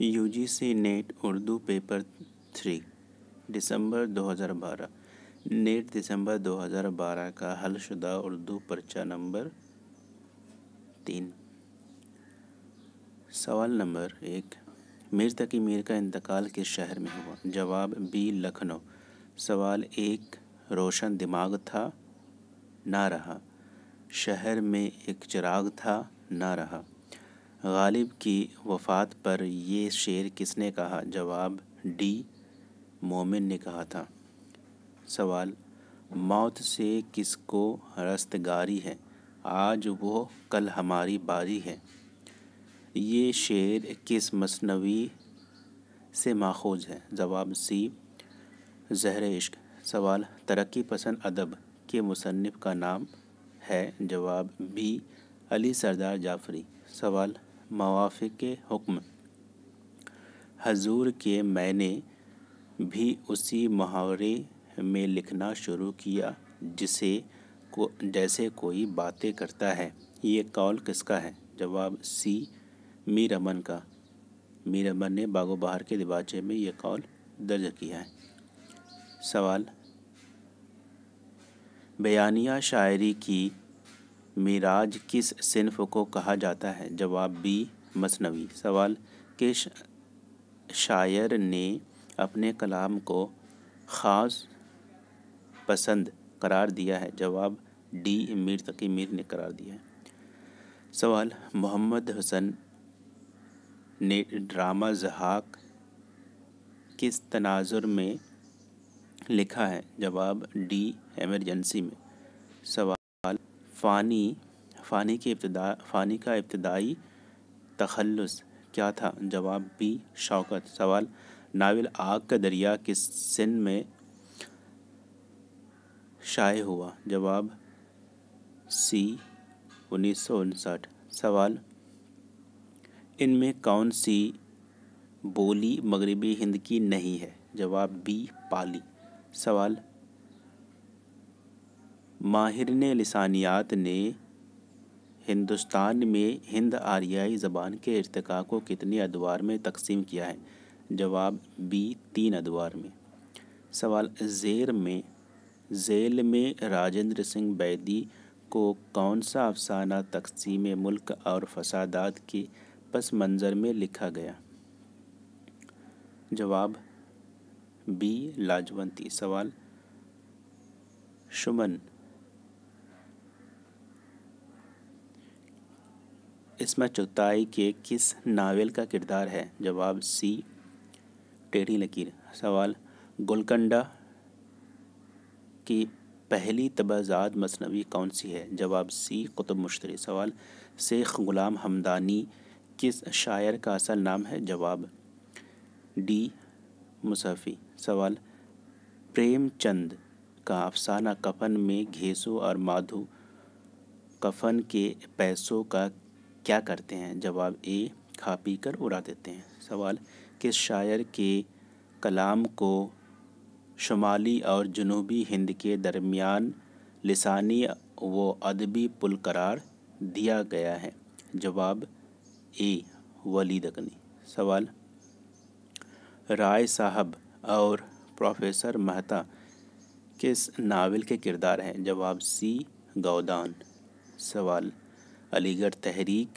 you G C net Urdu paper three दिसंबर 2012 net दिसंबर 2012 का हलशुदा उर्दू पर्चा नंबर तीन सवाल नंबर एक मीर तकी मीर का इंतकाल किस शहर में हुआ जवाब बी लखनऊ सवाल एक रोशन दिमाग था ना रहा शहर में एक चिराग था ना रहा गालिब की वफ़ात पर ये शेर किसने कहा जवाब डी मोमिन ने कहा था सवाल मौत से किसको रस्तगारी है आज वो कल हमारी बारी है ये शेर किस मसनवी से माखोज है जवाब सी जहर इश्क सवाल तरक्की पसंद अदब के मुसनफ़ का नाम है जवाब बी अली सरदार जाफरी सवाल मवाफ़ हुक्म हजूर के मैंने भी उसी मुहावरे में लिखना शुरू किया जिसे को जैसे कोई बातें करता है ये कॉल किसका है जवाब सी मीर अमन का मीर अमन ने बागो बहार के दिबाचे में ये कॉल दर्ज किया है सवाल बयानिया शायरी की मिराज किस सिनफ को कहा जाता है जवाब बी मसनवी सवाल किस शायर ने अपने कलाम को ख़ास पसंद करार दिया है जवाब डी मीर तकी मीर ने करार दिया है सवाल मोहम्मद हसन ने ड्रामा जहाक किस तनाजुर में लिखा है जवाब डी एमरजेंसी में सवाल फ़ानी फ़ानी के इब्तदा फ़ानी का इब्तदाई तखलस क्या था जवाब बी शौकत सवाल नावल आग का दरिया किस सिन में शाये हुआ जवाब सी उन्नीस सौ उनसठ सवाल इनमें कौन सी बोली मगरबी हिंद की नहीं है जवाब बी पाली सवाल माहिरन लसानियात ने हिंदुस्तान में हिंद आर्याई ज़बान के इरतका को कितने अदवार में तकसीम किया है जवाब बी तीन अदवार में सवाल जेर में जेल में राजेंद्र सिंह बैदी को कौन सा अफसाना तकसीम मुल्क और फसादात के पस मंज़र में लिखा गया जवाब बी लाजवंती सवाल शुमन इसमें चौथाई के किस नावल का किरदार है जवाब सी टेढ़ी लकीर सवाल गोलकंडा की पहली तबाजाद मसनवी कौन सी है जवाब सी कुतुब मुश्तरी सवाल शेख गुलाम हमदानी किस शायर का असल नाम है जवाब डी मुसाफी सवाल प्रेमचंद का अफसाना कफन में घेसो और माधु कफन के पैसों का क्या करते हैं जवाब ए खा पी कर उड़ा देते हैं सवाल किस शायर के कलाम को शुमाली और जनूबी हिंद के दरमियान लसानी व अदबी पुल करार दिया गया है जवाब ए वली दकनी सवाल राय साहब और प्रोफेसर मेहता किस नावल के किरदार हैं जवाब सी गौदान सवाल अलीगढ़ तहरीक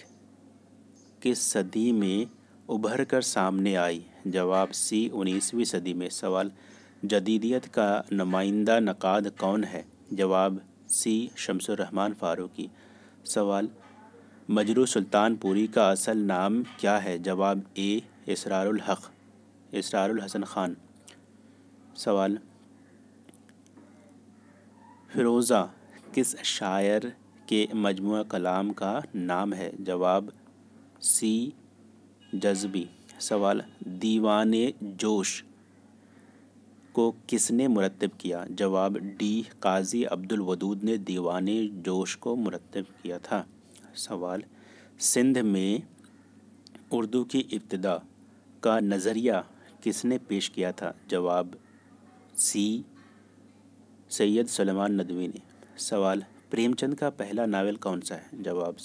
किस सदी में उभर कर सामने आई जवाब सी उन्नीसवीं सदी में सवाल जदीदियत का नुमाइंदा नक़ाद कौन है जवाब सी शमसुररहमान फ़ारूकी सवाल मजरू सुल्तानपुरी का असल नाम क्या है जवाब ए इसरारुल हक इसरारुल हसन खान सवाल फिरोज़ा किस शायर के मजमू कलाम का नाम है जवाब सी जज्बी सवाल दीवान जोश को किसने मुरतब किया जवाब डी काजी अब्दुल वदूद ने दीवान जोश को मुरतब किया था सवाल सिंध में उर्दू की इब्तदा का नज़रिया किसने पेश किया था जवाब सी सैयद सलमान नदवी ने सवाल प्रेमचंद का पहला नावल कौन सा है जवाब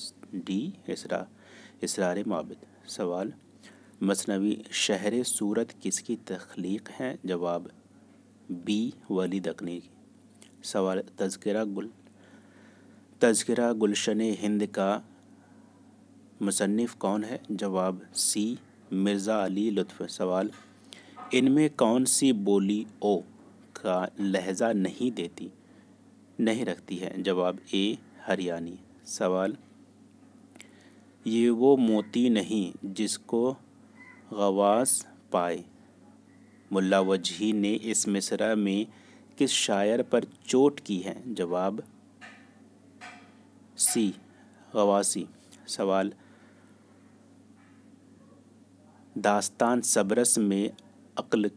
डी इसरा इसरार मबद सवाल मसनवी शहर सूरत किसकी तख्लीक है जवाब बी वली दकनी की सवाल तस्करा गुल तस्करा गुलशन हिंद का मुसनफ़ कौन है जवाब सी मिर्ज़ा अली लुत्फ़ सवाल इनमें कौन सी बोली ओ का लहजा नहीं देती नहीं रखती है जवाब ए हरियाणी सवाल ये वो मोती नहीं जिसको गवास पाए मुल्ला वजही ने इस मिसरा में किस शायर पर चोट की है जवाब सी गवासी सवाल दास्तान सबरस में अक्ल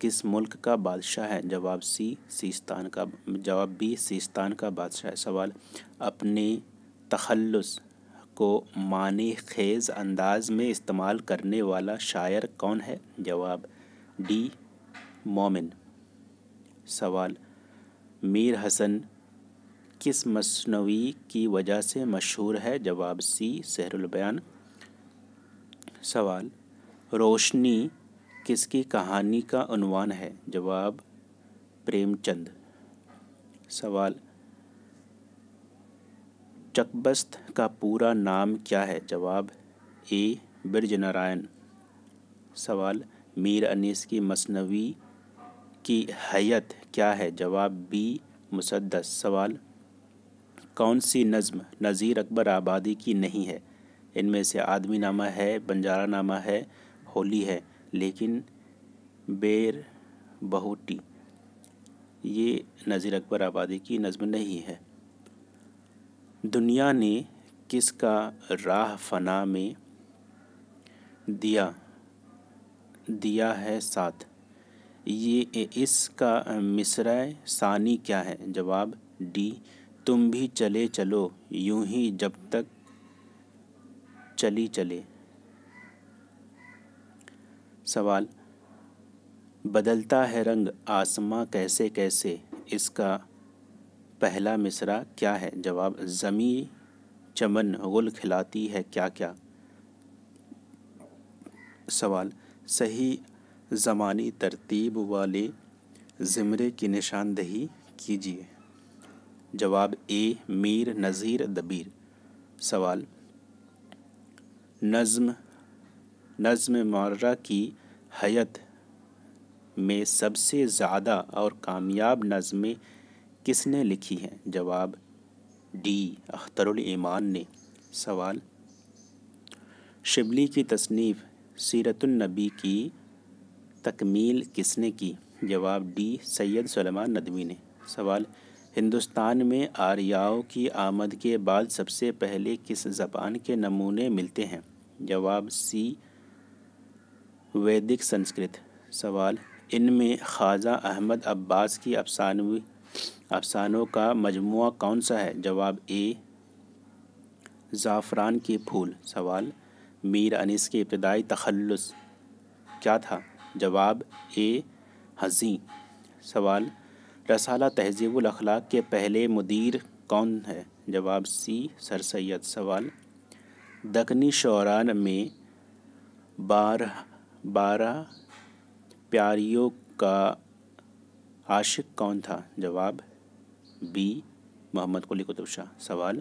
किस मुल्क का बादशाह है जवाब सी सिस्तान का जवाब बी सिस्तान का बादशाह है सवाल अपने तखलस को मानी खेज अंदाज में इस्तेमाल करने वाला शायर कौन है जवाब डी मोमिन सवाल मीर हसन किस मसनवी की वजह से मशहूर है जवाब सी सहरुल बयान सवाल रोशनी किसकी कहानी का अनुमान है जवाब प्रेमचंद सवाल चकबस्त का पूरा नाम क्या है जवाब ए ब्रज नारायण सवाल मीर अनीस की मसनवी की हैत क्या है जवाब बी मुसदस सवाल कौन सी नज़म नज़ीर अकबर आबादी की नहीं है इनमें से आदमी नामा है बंजारा नामा है होली है लेकिन बेर बहुटी ये नज़ीर अकबर आबादी की नज़म नहीं है दुनिया ने किसका राह फना में दिया दिया है साथ ये इसका मिसरा सानी क्या है जवाब डी तुम भी चले चलो यूं ही जब तक चली चले सवाल बदलता है रंग आसमां कैसे कैसे इसका पहला मिसरा क्या है जवाब ज़मी चमन गुल खिलाती है क्या क्या सवाल सही ज़मानी तरतीब वाले ज़मरे की निशानदही कीजिए जवाब ए मीर नज़ीर दबीर सवाल नज़म नज़म मर्रा की हयत में सबसे ज़्यादा और कामयाब नज़में किसने लिखी हैं जवाब डी अख्तरुल ईमान ने सवाल शिबली की तसनीफ़ सीरतुलनबी की तकमील किसने की जवाब डी सैयद सलमान नदवी ने सवाल हिंदुस्तान में आर्याओं की आमद के बाद सबसे पहले किस ज़बान के नमूने मिलते हैं जवाब सी वैदिक संस्कृत सवाल इनमें ख्वाजा अहमद अब्बास की अफसानवी अफसानों का मजमु कौन सा है जवाब ए ज़ाफ़रान के फूल सवाल मीर अनिस के इब्तदाई तखलस क्या था जवाब ए हजी सवाल रसाला तहजीब अखलाक के पहले मुदीर कौन है जवाब सी सर सैद सवाल दखनी शौरान में बारह बारह प्यारियों का आशिक कौन था जवाब बी मोहम्मद कुली कुतुब शाह सवाल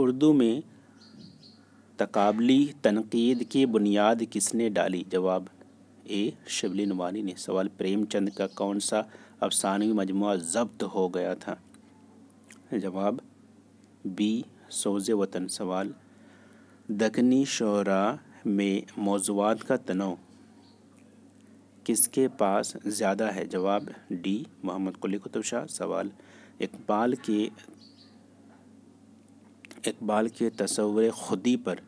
उर्दू में तकाबली तनकीद की बुनियाद किसने डाली जवाब ए शिवली नुमानी ने सवाल प्रेमचंद का कौन सा अफसानवी मजमु जब्त हो गया था जवाब बी सोज वतन सवाल दखनी शोरा में मौजूद का तनाव किसके पास ज़्यादा है जवाब डी मोहम्मद कुली कुतुब शाह सवाल इकबाल के इकबाल के तस्वर खुदी पर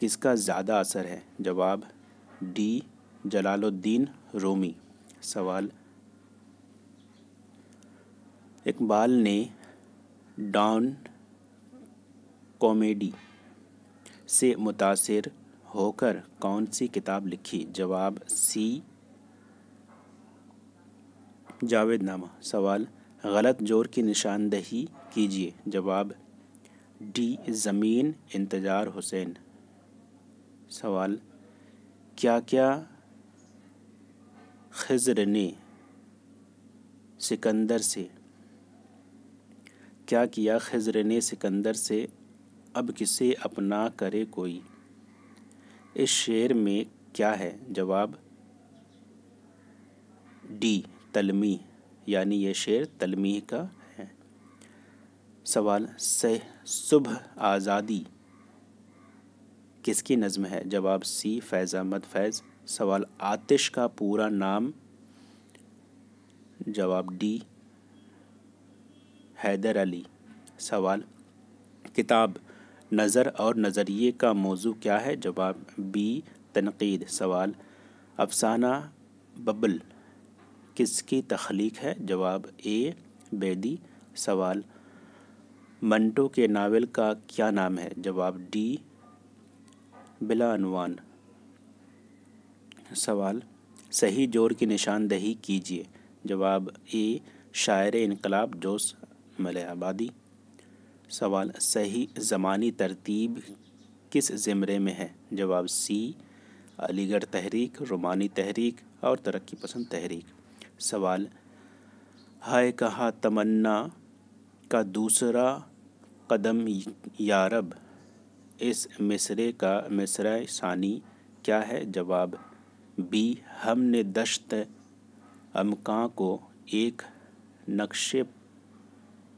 किसका ज़्यादा असर है जवाब डी जलालुद्दीन रोमी सवाल इकबाल ने डॉन कॉमेडी से मुतासर होकर कौन सी किताब लिखी जवाब सी जावेद नामा सवाल गलत जोर की निशानदही कीजिए जवाब डी ज़मीन इंतज़ार हुसैन सवाल क्या क्या खजर ने सिकंदर से क्या किया खजर ने सिकंदर से अब किसे अपना करे कोई इस शेर में क्या है जवाब डी तलमी यानी यह शेर तलमी का है सवाल से सुबह आज़ादी किसकी नज़म है जवाब सी फैज़ अहमद फैज़ सवाल आतिश का पूरा नाम जवाब डी हैदर अली सवाल किताब नज़र और नज़रिए का मौजू क्या है जवाब बी तनकीद सवाल अफसाना बबल किसकी तख्लीक है जवाब ए बेदी सवाल मंटो के नावल का क्या नाम है जवाब डी बिलानवान सवाल सही जोर की निशानदही कीजिए जवाब ए शायर इनकलाब जोश मलयाबादी सवाल सही ज़मानी तरतीब किस ज़मरे में है जवाब सी अलीगढ़ तहरीक रोमानी तहरीक और तरक्की पसंद तहरीक सवाल हाय कहा तमन्ना का दूसरा कदम यारब इस मिसरे का मिसर सानी क्या है जवाब बी हमने दश्त अमका को एक नक्शे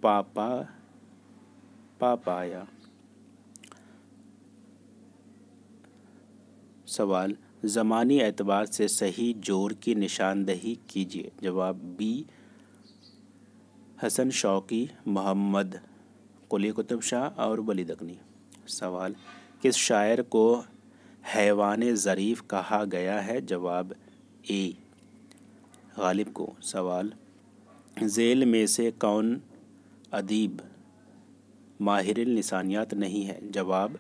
पापा पापाया सवाल ज़मानी एतबार से सही जोर की निशानदही कीजिए जवाब बी हसन शौकी मोहम्मद कुली कुतुब शाह और बली अकनी सवाल किस शायर को हैवान ज़रीफ़ कहा गया है जवाब ए गालिब को सवाल जेल में से कौन अदीब माहिर लसानियात नहीं है जवाब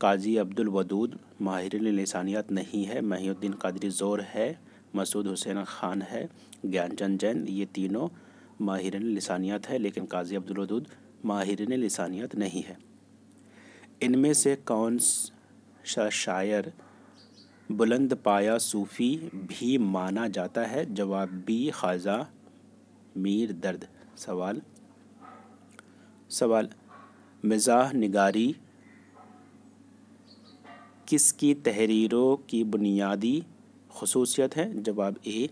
काजी अब्दुल वदूद माहिर लसानियात नहीं है महीद्दीन कादरी ज़ोर है मसूद हुसैन खान है ज्ञानचंद जैन ये तीनों माहिर लसानियात है लेकिन काजी अब्दुल वदूद माहिर लसानियात नहीं है इनमें से कौन सा शायर बुलंद पाया सूफ़ी भी माना जाता है जवाब बी ख्वाजा मीर दर्द सवाल सवाल मिज़ाह निगारी किसकी तहरीरों की बुनियादी खसूसियत है जवाब ए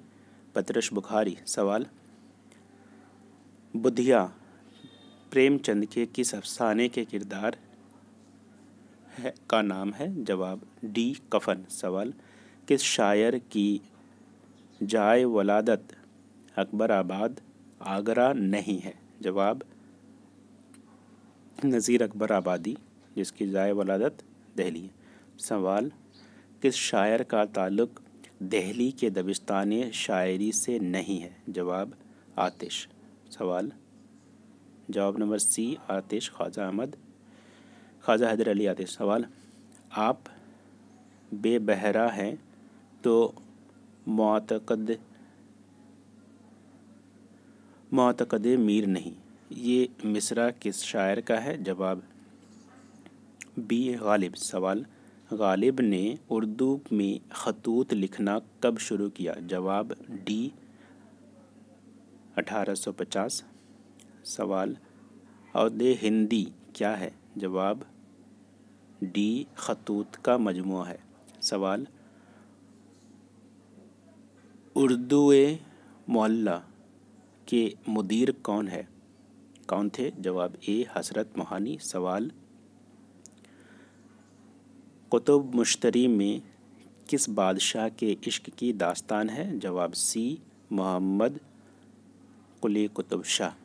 पतरश बुखारी सवाल बुधिया प्रेमचंद के किस अफसाने के किरदार है का नाम है जवाब डी कफन सवाल किस शायर की जाय वलादत अकबर आबाद आगरा नहीं है जवाब नज़ीर अकबर आबादी जिसकी जाय वलादत दहली है सवाल किस शायर का ताल्लुक दहली के दबिस्तान शायरी से नहीं है जवाब आतिश सवाल जवाब नंबर सी आतिश ख्वाजा अहमद ख्वाजा हैदर अली आतिश सवाल आप बेबहरा हैं तो मतकद मतकद मीर नहीं ये मिसरा किस शायर का है जवाब बी गालिब सवाल गालिब ने उर्दू में खतूत लिखना कब शुरू किया जवाब डी 1850 सवाल दे हिंदी क्या है जवाब डी खतूत का मजमू है सवाल उर्दू मोहल्ला के मुदीर कौन है कौन थे जवाब ए हसरत मोहानी सवाल कुतुब मुश्तरी में किस बादशाह के इश्क की दास्तान है जवाब सी मोहम्मद कुली कुतुब शाह